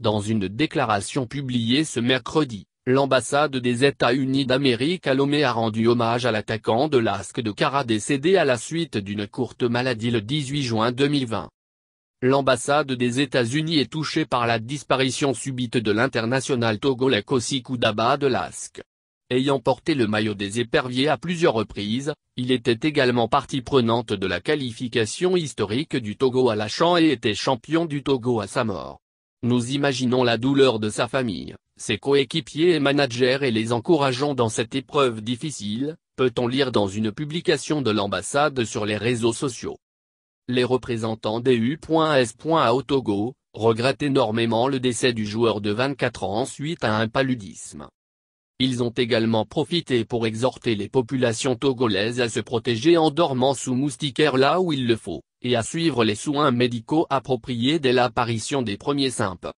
Dans une déclaration publiée ce mercredi, l'ambassade des États-Unis d'Amérique à Lomé a rendu hommage à l'attaquant de l'ASC de Cara décédé à la suite d'une courte maladie le 18 juin 2020. L'ambassade des États-Unis est touchée par la disparition subite de l'international togolais Kossi Koudaba de l'ASC. Ayant porté le maillot des éperviers à plusieurs reprises, il était également partie prenante de la qualification historique du Togo à la Lachan et était champion du Togo à sa mort. Nous imaginons la douleur de sa famille, ses coéquipiers et managers et les encourageons dans cette épreuve difficile, peut-on lire dans une publication de l'ambassade sur les réseaux sociaux. Les représentants des U.S.A au Togo, regrettent énormément le décès du joueur de 24 ans suite à un paludisme. Ils ont également profité pour exhorter les populations togolaises à se protéger en dormant sous moustiquaire là où il le faut et à suivre les soins médicaux appropriés dès l'apparition des premiers simples.